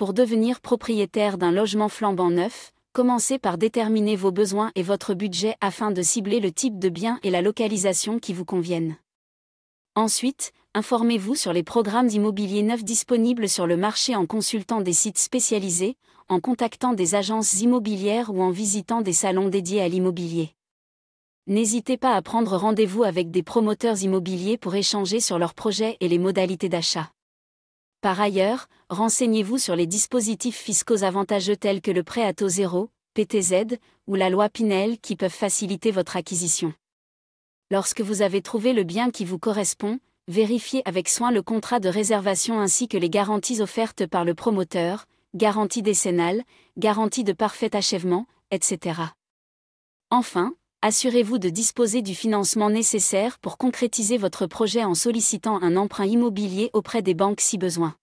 pour devenir propriétaire d'un logement flambant neuf, commencez par déterminer vos besoins et votre budget afin de cibler le type de bien et la localisation qui vous conviennent. Ensuite, informez-vous sur les programmes immobiliers neufs disponibles sur le marché en consultant des sites spécialisés, en contactant des agences immobilières ou en visitant des salons dédiés à l'immobilier. N'hésitez pas à prendre rendez-vous avec des promoteurs immobiliers pour échanger sur leurs projets et les modalités d'achat. Par ailleurs, renseignez-vous sur les dispositifs fiscaux avantageux tels que le prêt à taux zéro, PTZ, ou la loi Pinel qui peuvent faciliter votre acquisition. Lorsque vous avez trouvé le bien qui vous correspond, vérifiez avec soin le contrat de réservation ainsi que les garanties offertes par le promoteur, garantie décennale, garantie de parfait achèvement, etc. Enfin, assurez-vous de disposer du financement nécessaire pour concrétiser votre projet en sollicitant un emprunt immobilier auprès des banques si besoin.